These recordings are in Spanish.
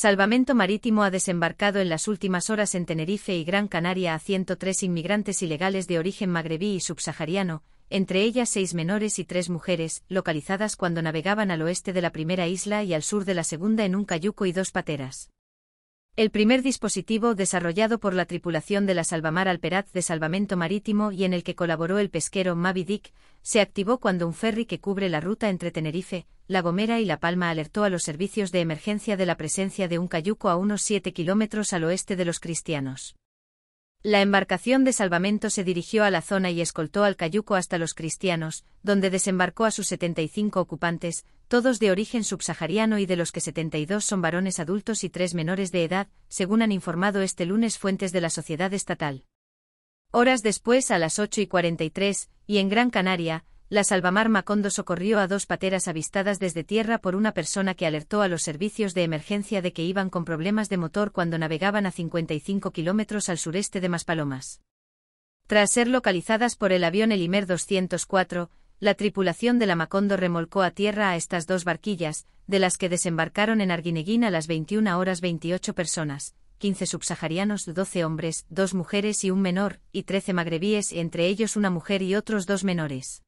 Salvamento Marítimo ha desembarcado en las últimas horas en Tenerife y Gran Canaria a 103 inmigrantes ilegales de origen magrebí y subsahariano, entre ellas seis menores y tres mujeres, localizadas cuando navegaban al oeste de la primera isla y al sur de la segunda en un cayuco y dos pateras el primer dispositivo desarrollado por la tripulación de la Salvamar Alperaz de Salvamento Marítimo y en el que colaboró el pesquero Mavi Dick, se activó cuando un ferry que cubre la ruta entre Tenerife, La Gomera y La Palma alertó a los servicios de emergencia de la presencia de un cayuco a unos 7 kilómetros al oeste de los cristianos. La embarcación de salvamento se dirigió a la zona y escoltó al cayuco hasta los cristianos, donde desembarcó a sus 75 ocupantes, todos de origen subsahariano y de los que 72 son varones adultos y tres menores de edad, según han informado este lunes fuentes de la sociedad estatal. Horas después, a las 8 y 43, y en Gran Canaria, la salvamar Macondo socorrió a dos pateras avistadas desde tierra por una persona que alertó a los servicios de emergencia de que iban con problemas de motor cuando navegaban a 55 kilómetros al sureste de Maspalomas. Tras ser localizadas por el avión Elimer 204, la tripulación de la Macondo remolcó a tierra a estas dos barquillas, de las que desembarcaron en Arguineguín a las 21 horas 28 personas, 15 subsaharianos, 12 hombres, dos mujeres y un menor, y 13 magrebíes, entre ellos una mujer y otros dos menores.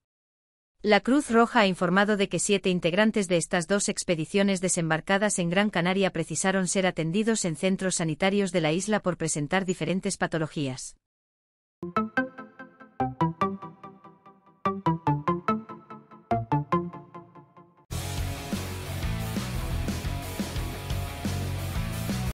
La Cruz Roja ha informado de que siete integrantes de estas dos expediciones desembarcadas en Gran Canaria precisaron ser atendidos en centros sanitarios de la isla por presentar diferentes patologías.